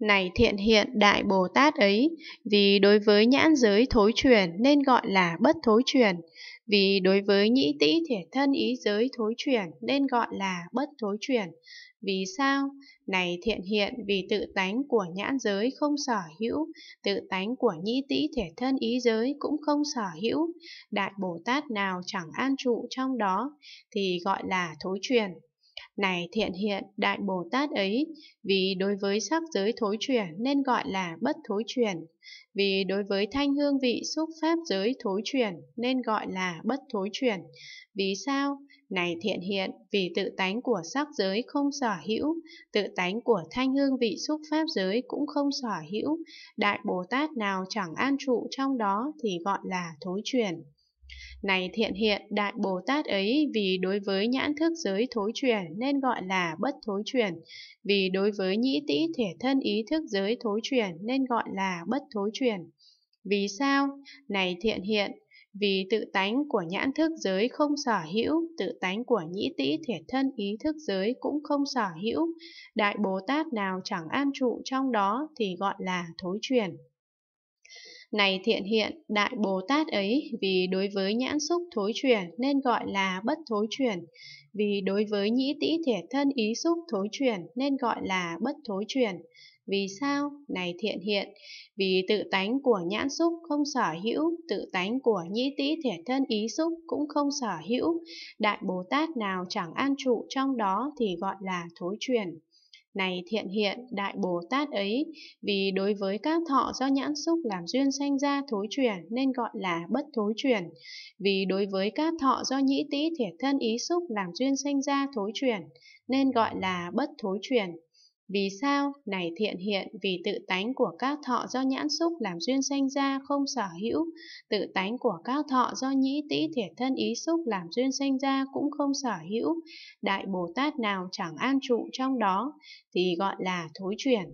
này thiện hiện đại Bồ Tát ấy, vì đối với nhãn giới thối truyền nên gọi là bất thối truyền, vì đối với nhĩ tĩ thể thân ý giới thối truyền nên gọi là bất thối truyền. Vì sao? Này thiện hiện vì tự tánh của nhãn giới không sở hữu, tự tánh của nhĩ tĩ thể thân ý giới cũng không sở hữu, đại Bồ Tát nào chẳng an trụ trong đó thì gọi là thối truyền này thiện hiện đại Bồ Tát ấy, vì đối với sắc giới thối chuyển nên gọi là bất thối chuyển, vì đối với thanh hương vị xúc pháp giới thối chuyển nên gọi là bất thối chuyển. Vì sao? Này thiện hiện, vì tự tánh của sắc giới không sở hữu, tự tánh của thanh hương vị xúc pháp giới cũng không sở hữu, đại Bồ Tát nào chẳng an trụ trong đó thì gọi là thối chuyển. Này thiện hiện, Đại Bồ Tát ấy vì đối với nhãn thức giới thối chuyển nên gọi là bất thối chuyển, vì đối với nhĩ tĩ thể thân ý thức giới thối chuyển nên gọi là bất thối chuyển. Vì sao? Này thiện hiện, vì tự tánh của nhãn thức giới không sở hữu, tự tánh của nhĩ tĩ thể thân ý thức giới cũng không sở hữu, Đại Bồ Tát nào chẳng an trụ trong đó thì gọi là thối chuyển. Này thiện hiện, Đại Bồ Tát ấy vì đối với nhãn xúc thối chuyển nên gọi là bất thối chuyển, vì đối với nhĩ tĩ thể thân ý xúc thối chuyển nên gọi là bất thối chuyển. Vì sao? Này thiện hiện, vì tự tánh của nhãn xúc không sở hữu, tự tánh của nhĩ tĩ thể thân ý xúc cũng không sở hữu, Đại Bồ Tát nào chẳng an trụ trong đó thì gọi là thối chuyển. Này thiện hiện đại Bồ Tát ấy, vì đối với các thọ do nhãn xúc làm duyên sanh ra thối chuyển nên gọi là bất thối chuyển. Vì đối với các thọ do nhĩ tĩ thể thân ý xúc làm duyên sanh ra thối chuyển nên gọi là bất thối chuyển. Vì sao này thiện hiện vì tự tánh của các thọ do nhãn xúc làm duyên sanh ra không sở hữu, tự tánh của các thọ do nhĩ tĩ thể thân ý xúc làm duyên sanh ra cũng không sở hữu, Đại Bồ Tát nào chẳng an trụ trong đó, thì gọi là thối chuyển.